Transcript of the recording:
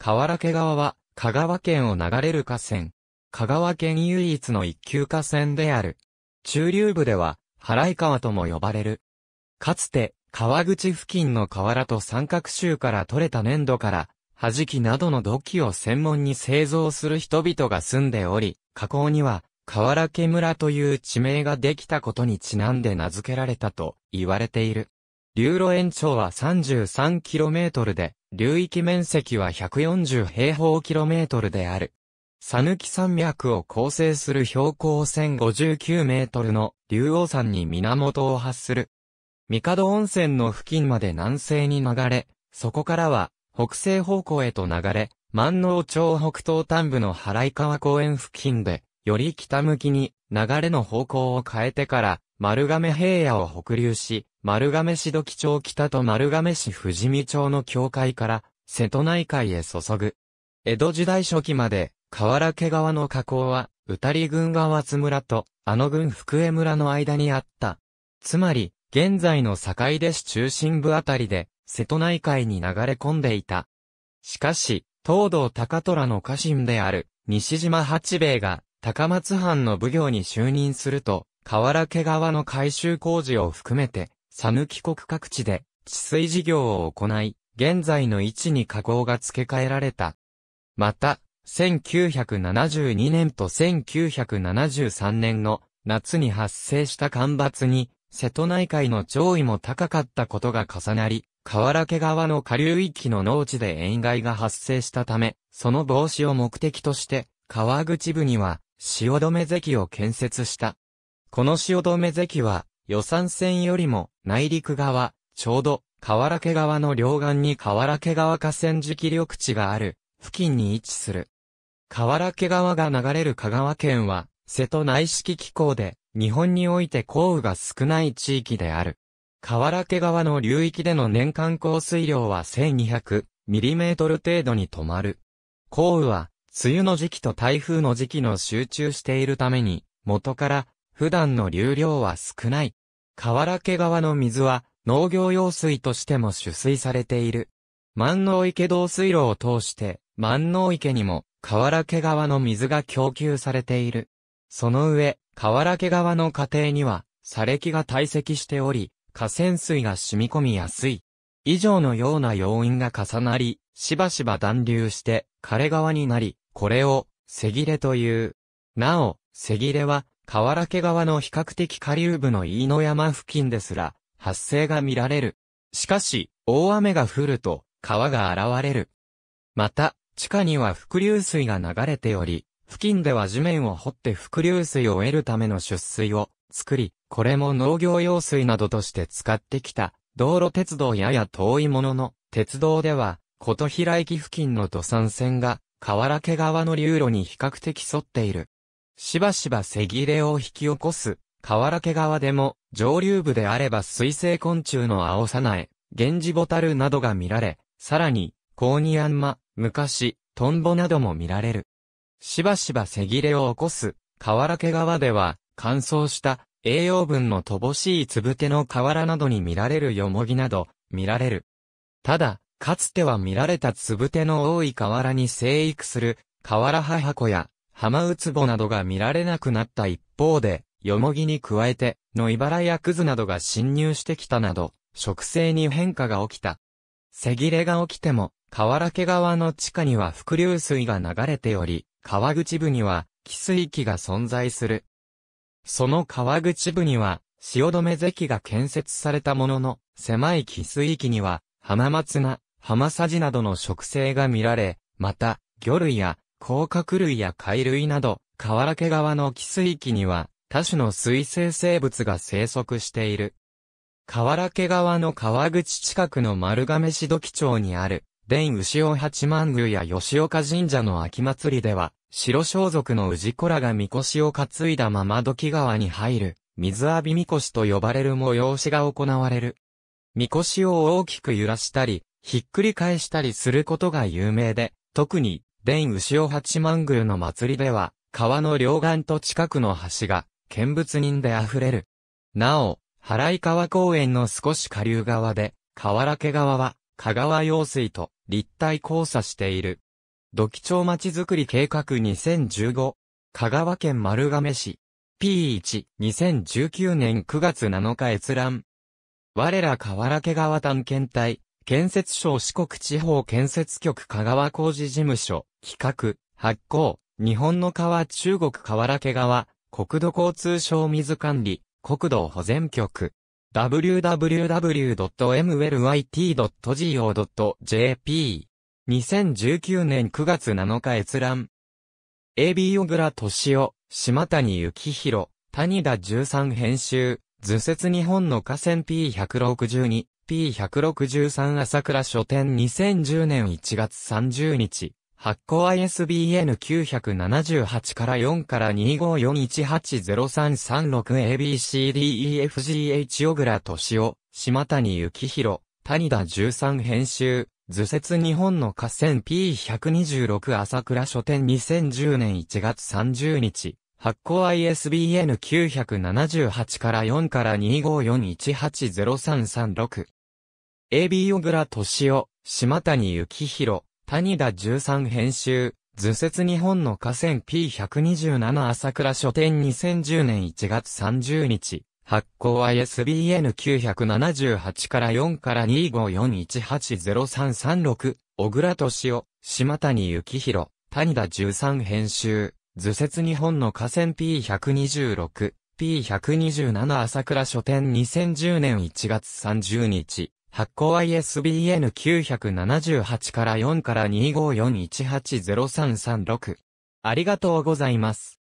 河原家川は、香川県を流れる河川。香川県唯一の一級河川である。中流部では、原井川とも呼ばれる。かつて、川口付近の河原と三角州から取れた粘土から、弾きなどの土器を専門に製造する人々が住んでおり、河口には、河原家村という地名ができたことにちなんで名付けられたと言われている。流路延長は 33km で、流域面積は140平方キロメートルである。さぬき山脈を構成する標高1059メートルの竜王山に源を発する。三角温泉の付近まで南西に流れ、そこからは北西方向へと流れ、万能町北東端部の原井川公園付近で、より北向きに流れの方向を変えてから丸亀平野を北流し、丸亀市土木町北と丸亀市富士見町の境界から、瀬戸内海へ注ぐ。江戸時代初期まで、河原家川の河口は、宇多郡川津村と、あの郡福江村の間にあった。つまり、現在の坂出市中心部あたりで、瀬戸内海に流れ込んでいた。しかし、東道高虎の家臣である、西島八兵衛が、高松藩の奉行に就任すると、河原家側の改修工事を含めて、讃岐国各地で治水事業を行い、現在の位置に加工が付け替えられた。また、1972年と1973年の夏に発生した干ばつに、瀬戸内海の潮位も高かったことが重なり、河原家側の下流域の農地で塩害が発生したため、その防止を目的として、川口部には、止め堰を建設した。この汐留関は、予算線よりも内陸側、ちょうど河原家側の両岸に河原家側河川敷緑地がある、付近に位置する。河原家側が流れる香川県は、瀬戸内式気候で、日本において降雨が少ない地域である。河原家側の流域での年間降水量は1 2 0 0トル程度に止まる。降雨は、梅雨の時期と台風の時期の集中しているために、元から普段の流量は少ない。河原家川の水は農業用水としても取水されている。万能池道水路を通して万能池にも河原家川の水が供給されている。その上、河原家川の家庭には砂礫が堆積しており、河川水が染み込みやすい。以上のような要因が重なり、しばしば暖流して枯れ川になり、これを、せぎれという。なお、せぎれは、河原家側の比較的下流部の飯野山付近ですら、発生が見られる。しかし、大雨が降ると、川が現れる。また、地下には伏流水が流れており、付近では地面を掘って伏流水を得るための出水を作り、これも農業用水などとして使ってきた、道路鉄道やや遠いものの、鉄道では、琴平駅付近の土産線が、河原家側の流路に比較的沿っている。しばしば背切れを引き起こす、河原家側でも、上流部であれば水生昆虫の青さなえ、源氏ボタルなどが見られ、さらに、コーニアンマ、昔、トンボなども見られる。しばしば背切れを起こす、河原家側では、乾燥した栄養分の乏しいつぶての河原などに見られるよもぎなど、見られる。ただ、かつては見られたつぶての多い河原に生育する、河原母箱や浜うつぼなどが見られなくなった一方で、よもぎに加えて、のいばらやクズなどが侵入してきたなど、植生に変化が起きた。せぎれが起きても、河原家側の地下には伏流水が流れており、川口部には、汽水域が存在する。その川口部には、汐留関が建設されたものの、狭い汽水域には、浜松菜、浜さじなどの植生が見られ、また、魚類や甲殻類や貝類など、河原家側の寄水域には、多種の水生生物が生息している。河原家側の川口近くの丸亀市土器町にある、伝牛尾八幡宮や吉岡神社の秋祭りでは、白装束の氏子らが神輿を担いだまま土器川に入る、水浴び神輿と呼ばれる催しが行われる。神輿を大きく揺らしたり、ひっくり返したりすることが有名で、特に牛尾八幡宮の祭りでは、川の両岸と近くの橋が、見物人で溢れる。なお、原井川公園の少し下流側で、河原家側は、香川用水と立体交差している。土器町町づくり計画2015、香川県丸亀市、P1、2019年9月7日閲覧。我ら河原家川探検隊、建設省四国地方建設局香川工事事務所、企画、発行、日本の川中国河原家川、国土交通省水管理、国土保全局。w w w m l y t g o j p 2019年9月7日閲覧 AB 小倉敏夫、島谷幸宏、谷田13編集、図説日本の河川 P162 P163 朝倉書店2010年1月30日、発行 ISBN 978から4から 254180336ABCDEFGH 小倉敏夫、島谷幸宏、谷田13編集、図説日本の河川 P126 朝倉書店2010年1月30日、発行 ISBN 978から4から254180336 AB 小倉敏夫、島谷幸宏、谷田13編集、図説日本の河川 P127 朝倉書店2010年1月30日、発行 ISBN 978から4から2541803336、小倉敏夫、島谷幸宏、谷田13編集、図説日本の河川 P126、P127 朝倉書店2010年1月30日、発行 ISBN 978から4から2 5 4 1 8 0 3 3 6ありがとうございます。